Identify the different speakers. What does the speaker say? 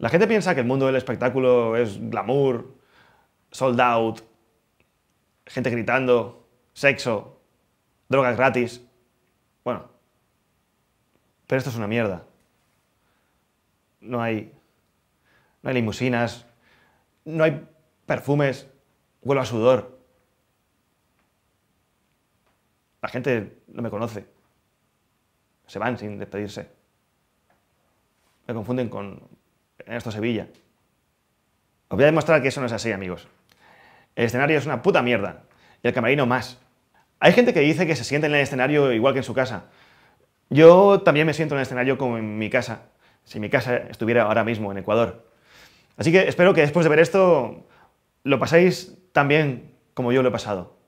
Speaker 1: La gente piensa que el mundo del espectáculo es glamour, sold out, gente gritando, sexo, drogas gratis. Bueno, pero esto es una mierda. No hay, no hay limusinas, no hay perfumes, huelo a sudor. La gente no me conoce. Se van sin despedirse. Me confunden con Ernesto Sevilla. Os voy a demostrar que eso no es así, amigos. El escenario es una puta mierda. Y el camarino más. Hay gente que dice que se siente en el escenario igual que en su casa. Yo también me siento en el escenario como en mi casa, si mi casa estuviera ahora mismo en Ecuador. Así que espero que después de ver esto lo pasáis tan bien como yo lo he pasado.